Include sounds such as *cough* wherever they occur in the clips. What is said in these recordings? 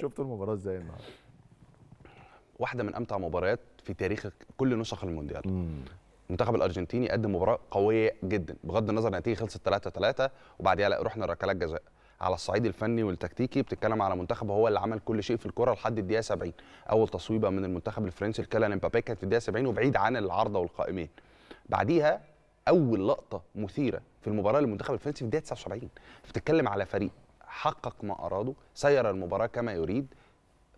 شفت المباراه ازاي النهارده واحده من امتع مباريات في تاريخ كل نسخ المونديال المنتخب الارجنتيني قدم مباراه قويه جدا بغض النظر النتيجه خلصت 3 3 وبعديها لا رحنا ركلات جزاء على الصعيد الفني والتكتيكي بتتكلم على منتخب هو اللي عمل كل شيء في الكره لحد الدقيقه 70 اول تصويبه من المنتخب الفرنسي لكيليان امبابي كانت في الدقيقه 70 وبعيد عن العارضه والقائمين بعديها اول لقطه مثيره في المباراه للمنتخب الفرنسي في الدقيقه 79 بتتكلم على فريق حقق ما أراده سير المباراة كما يريد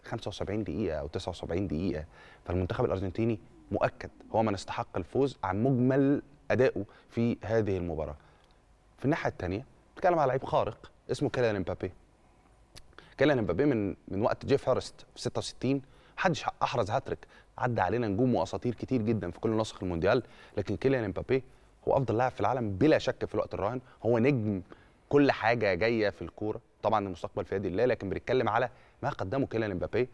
75 دقيقة أو 79 دقيقة فالمنتخب الأرجنتيني مؤكد هو من استحق الفوز عن مجمل أدائه في هذه المباراة في الناحية الثانية بتكلم على لعيب خارق اسمه كيليان امبابي كيليان امبابي من من وقت جيف هارست في 66 محدش احرز هاتريك عدى علينا نجوم واساطير كتير جدا في كل نسخ المونديال لكن كيليان امبابي هو افضل لاعب في العالم بلا شك في الوقت الراهن هو نجم كل حاجه جايه في الكوره طبعا المستقبل في يد الله لكن بنتكلم على ما قدمه كيليان امبابي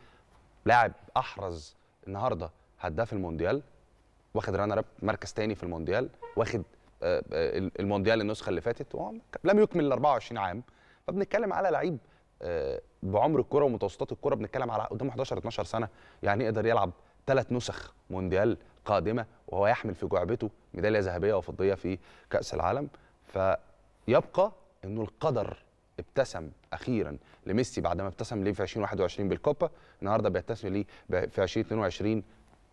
لاعب احرز النهارده هداف المونديال واخد رانر اب مركز تاني في المونديال واخد آه، آه، المونديال النسخه اللي فاتت لم يكمل ال 24 عام فبنتكلم على لعيب آه، بعمر الكره ومتوسطات الكره بنتكلم على قدامه 11 12 سنه يعني يقدر يلعب ثلاث نسخ مونديال قادمه وهو يحمل في جعبته ميداليه ذهبيه وفضيه في كاس العالم فيبقى انه القدر ابتسم اخيرا لميسي بعد ما ابتسم ليه في 2021 بالكوبا النهارده بيبتسم ليه في 2022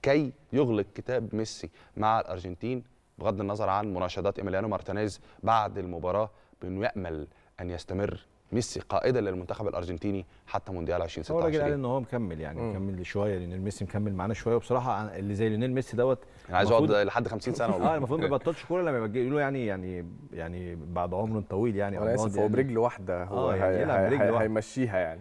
كي يغلق كتاب ميسي مع الارجنتين بغض النظر عن مناشدات ايميليانو مارتينيز بعد المباراه بانه يامل ان يستمر ميسي قائدا للمنتخب الارجنتيني حتى مونديال 2026 هو الراجل قال ان هو مكمل يعني مم. مكمل شويه لان ميسي مكمل معانا شويه وبصراحه اللي زي ليونيل ميسي دوت انا عايز اقعد لحد 50 سنه والله *laughs* اه المفروض ما يبطلش كوره لما يبقى له يعني يعني يعني بعد عمر طويل يعني انا اسف هو يعني. برجل واحده هو آه، يعني هيمشيها يعني